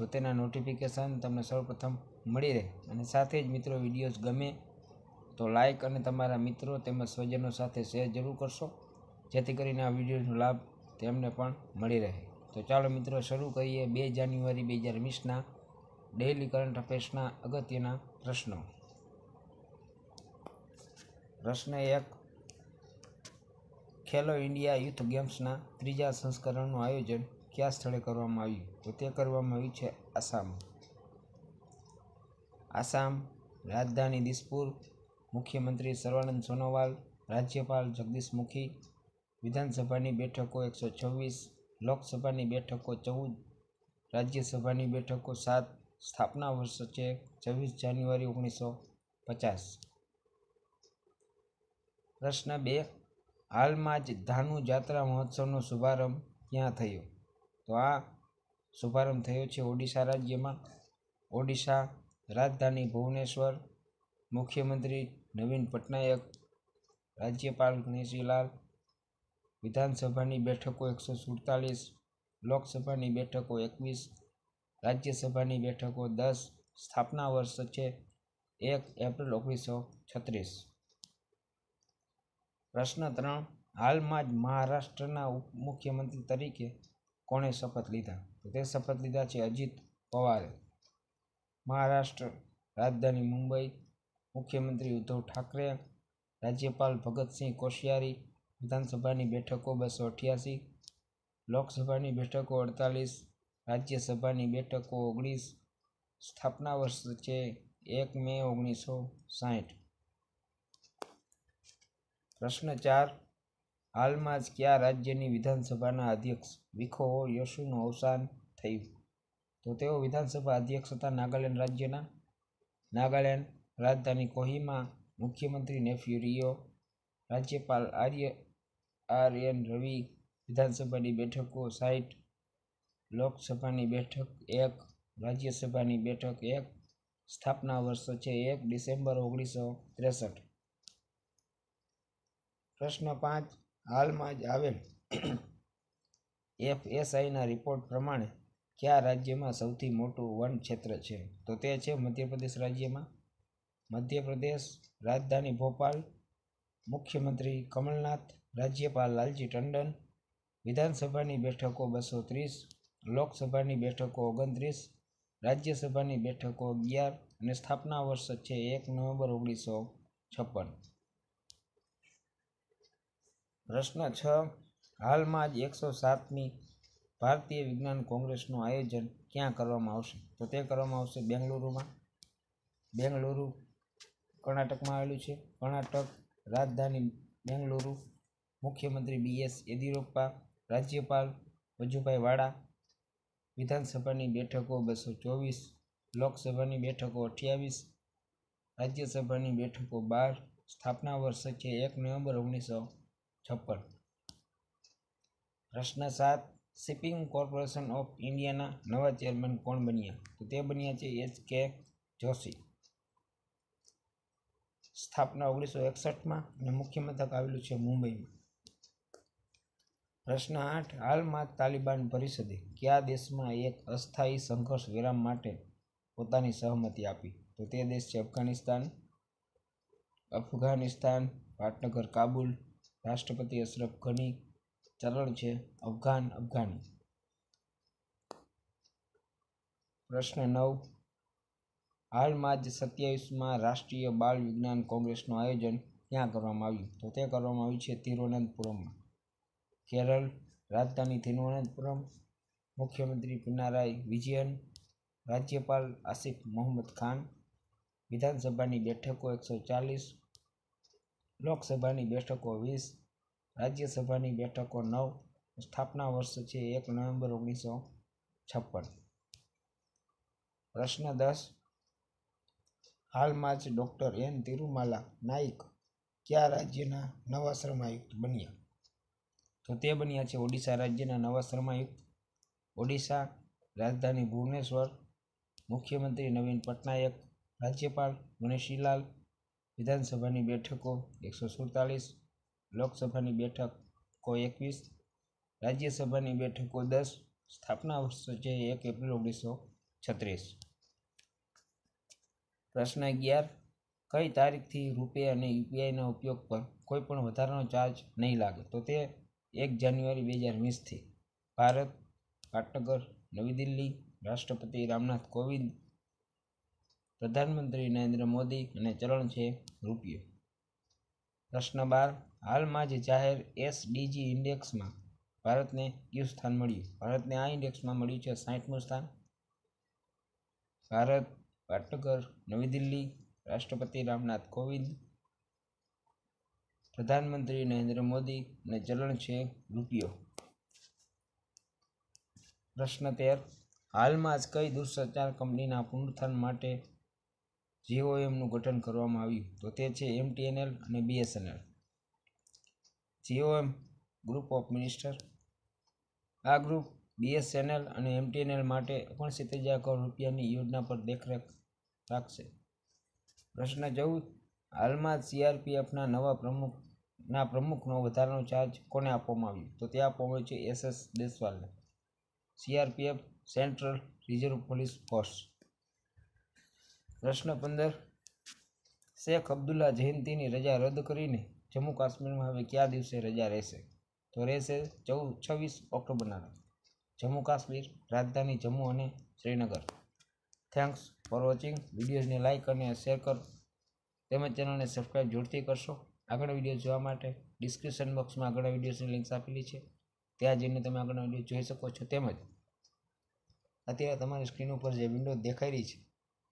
તો તેના નોટિફિકેશન તમને સૌપ્રથમ મળી રહે અને સાથે જ મિત્રો વિડીયોઝ ગમે તો લાઈક અને તમારા મિત્રો તેમજ સ્વજનો સાથે શેર જરૂર કરશો જેથી કરીને આ વિડીયોનો લાભ તેમને પણ મળી રહે તો ચાલો મિત્રો શરૂ કરીએ બે જાન્યુઆરી બે હજાર વીસના ડેઇલી કરંટ અફેર્સના અગત્યના પ્રશ્નો પ્રશ્ન એક ખેલો ઇન્ડિયા યુથ ગેમ્સના ત્રીજા સંસ્કરણનું આયોજન કયા સ્થળે કરવામાં આવ્યું તો તે કરવામાં આવ્યું છે આસામ આસામ રાજધાની દિસપુર મુખ્યમંત્રી સર્વાનંદ સોનોવાલ રાજ્યપાલ જગદીશ મુખી વિધાનસભાની બેઠકો એકસો છવ્વીસ લોકસભાની બેઠકો ચૌદ રાજ્યસભાની બેઠકો સાત સ્થાપના વર્ષ છે છવ્વીસ જાન્યુઆરી ઓગણીસો પચાસ પ્રશ્ન બે હાલમાં જ ધાનુ જાત્રા મહોત્સવનો શુભારંભ ક્યાં થયો તો આ શુભારંભ થયો છે ઓડિશા રાજ્યમાં ઓડિશા રાજધાની ભુવનેશ્વર મુખ્યમંત્રી નવીન પટનાયક રાજ્યપાલ ગણેશીલાલ વિધાનસભાની બેઠકો એકસો સુડતાલીસ લોકસભાની બેઠકો એકવીસ રાજ્યસભાની બેઠકો દસ સ્થાપના વર્ષ છે એક એપ્રિલ ઓગણીસો છત્રીસ પ્રશ્ન ત્રણ હાલમાં જ મહારાષ્ટ્રના ઉપ મુખ્યમંત્રી તરીકે કોણે શપથ લીધા તો તે શપથ લીધા છે અજીત પવારે મહારાષ્ટ્ર રાજધાની મુંબઈ મુખ્યમંત્રી ઉદ્ધવ ઠાકરે રાજ્યપાલ ભગતસિંહ કોશિયારી વિધાનસભાની બેઠકો બસો અઠ્યાસી લોકસભાની બેઠકો અડતાલીસ રાજ્યસભાની બેઠકો ઓગણીસ સ્થાપના વર્ષ છે એક મે ઓગણીસો સાહીઠ પ્રશ્ન ચાર હાલમાં જ કયા રાજ્યની વિધાનસભાના અધ્યક્ષ વિખો યશુનું અવસાન થયું તો તેઓ વિધાનસભા અધ્યક્ષ હતા નાગાલેન્ડ રાજ્યના નાગાલેન્ડ રાજધાની કોહીમાં મુખ્યમંત્રી નેફ્યુ રિયો રાજ્યપાલ આર્ય આર એન રવિ વિધાનસભાની બેઠકો સાઠ લોકસભાની બેઠક એક રાજ્યસભાની બેઠક એક સ્થાપના વર્ષ છે એક ડિસેમ્બર ઓગણીસો ત્રેસઠ પ્રશ્ન પાંચ હાલમાં જ આવેલ એફએસઆઈના રિપોર્ટ પ્રમાણે કયા રાજ્યમાં સૌથી મોટું વન ક્ષેત્ર છે તો તે છે મધ્યપ્રદેશ રાજ્યમાં મધ્યપ્રદેશ રાજધાની ભોપાલ મુખ્યમંત્રી કમલનાથ રાજ્યપાલ લાલજી ટંડન વિધાનસભાની બેઠકો બસો ત્રીસ લોકસભાની બેઠકો ઓગણત્રીસ રાજ્યસભાની બેઠકો અગિયાર અને સ્થાપના વર્ષ છે એક નવેમ્બર ઓગણીસો છપ્પન પ્રશ્ન છ હાલમાં જ એકસો સાતમી ભારતીય વિજ્ઞાન કોંગ્રેસનું આયોજન ક્યાં કરવામાં આવશે તો તે કરવામાં આવશે બેંગલુરુમાં બેંગલુરુ કર્ણાટકમાં આવેલું છે કર્ણાટક રાજધાની બેંગલુરુ મુખ્યમંત્રી બી એસ યેદિયુરપ્પા રાજ્યપાલ વજુભાઈ વાડા વિધાનસભાની બેઠકો બસો ચોવીસ લોકસભાની બેઠકો અઠ્યાવીસ રાજ્યસભાની બેઠકો બાર સ્થાપના વર્ષ છે એક નવેમ્બર ઓગણીસો છપ્પન પ્રશ્ન સાત શિપિંગ કોર્પોરેશન ઓફ ઇન્ડિયાના નવા ચેરમેન કોણ બન્યા તો તે બન્યા છે એચ કે જોશી સ્થાપના ઓગણીસો એકસઠમાં અને મુખ્ય મથક આવેલું છે મુંબઈમાં પ્રશ્ન આઠ હાલમાં તાલિબાન પરિષદે કયા દેશમાં એક અસ્થાયી સંઘર્ષ વિરામ માટે પોતાની સહમતિ આપી તો તે દેશ છે અફઘાનિસ્તાન અફઘાનિસ્તાન પાટનગર કાબુલ રાષ્ટ્રપતિ અશરફ ઘની ચરણ છે અફઘાન અફઘાની પ્રશ્ન નવ હાલમાં જ સત્યાવીસમાં રાષ્ટ્રીય બાળ વિજ્ઞાન કોંગ્રેસનું આયોજન ક્યાં કરવામાં આવ્યું તો તે કરવામાં આવ્યું છે તિરુવનંતપુરમમાં કેરળ રાજધાની તિરુવનંતપુરમ મુખ્યમંત્રી પિનારાય વિજયન રાજ્યપાલ આસિફ મોહમ્મદ ખાન વિધાનસભાની બેઠકો એકસો ચાલીસ લોકસભાની બેઠકો વીસ રાજ્યસભાની બેઠકો નવ સ્થાપના વર્ષ છે એક નવેમ્બર ઓગણીસો છપ્પન પ્રશ્ન દસ હાલમાં જ ડૉક્ટર એન તિરુમાલા નાઇક કયા રાજ્યના નવા શ્રમાયુક્ત બન્યા તો તે બન્યા છે ઓડિશા રાજ્યના નવા શ્રમાયુક્ત ઓડિશા રાજધાની ભુવનેશ્વર મુખ્યમંત્રી નવીન પટનાયક રાજ્યપાલ ગણેશીલાલ વિધાનસભાની બેઠકો એકસો સુડતાલીસ લોકસભાની બેઠકો એકવીસ રાજ્યસભાની બેઠકો દસ સ્થાપના વર્ષ છે એક એપ્રિલ ઓગણીસો છત્રીસ પ્રશ્ન અગિયાર કઈ તારીખથી રૂપે અને યુપીઆઈના ઉપયોગ પર કોઈ પણ વધારાનો ચાર્જ નહીં લાગે તો તે એક જાન્યુઆરી બે હજાર વીસથી ભારત પાટનગર નવી દિલ્હી રાષ્ટ્રપતિ રામનાથ કોવિંદ પ્રધાનમંત્રી નરેન્દ્ર મોદી અને ચલણ છે રૂપિયો પ્રશ્ન બાર હાલમાં જ જાહેર એસડીજી ઇન્ડેક્સમાં ભારતને કયું સ્થાન મળ્યું ભારતને આ ઇન્ડેક્સમાં મળ્યું છે સાહીઠમું સ્થાન ભારત પાટનગર નવી દિલ્હી રાષ્ટ્રપતિ રામનાથ કોવિંદ પ્રધાનમંત્રી નરેન્દ્ર મોદી અને ચલણ છે રૂપિયો પ્રશ્ન તેર હાલમાં જ કઈ દૂરસંચાર કંપનીના પુનરુત્થાન માટે જીઓએમનું ગઠન કરવામાં આવ્યું તો તે છે એમટીએનએલ અને BSNL GOM group of minister આ ગ્રુપ બીએસએનએલ અને એમટીએનએલ માટે ઓગણસિત્તેર હજાર કરોડ રૂપિયાની યોજના પર દેખરેખ રાખશે પ્રશ્ન જવું હાલમાં સીઆરપીએફના નવા પ્રમુખના પ્રમુખનો વધારાનો ચાર્જ કોને આપવામાં આવ્યો તો તે આપવામાં આવ્યો છે એસએસ દેસવાલને CRPF central reserve police force પ્રશ્ન પંદર શેખ અબ્દુલ્લા જયંતીની રજા રદ કરીને જમ્મુ કાશ્મીરમાં હવે કયા દિવસે રજા રહેશે તો રહેશે ચૌદ છવ્વીસ ઓક્ટોબરના જમ્મુ કાશ્મીર રાજધાની જમ્મુ અને શ્રીનગર થેન્ક્સ ફોર વોચિંગ વિડીયોઝને લાઇક અને શેર કરો તેમજ ચેનલને સબસ્ક્રાઈબ જોરથી કરશો આગળ વિડીયો જોવા માટે ડિસ્ક્રિપ્શન બોક્સમાં આગળના વિડીયોઝની લિંક્સ આપેલી છે ત્યાં જઈને તમે આગળના વિડીયો જોઈ શકો છો તેમજ અત્યારે તમારી સ્ક્રીન ઉપર જે વિન્ડો દેખાઈ રહી છે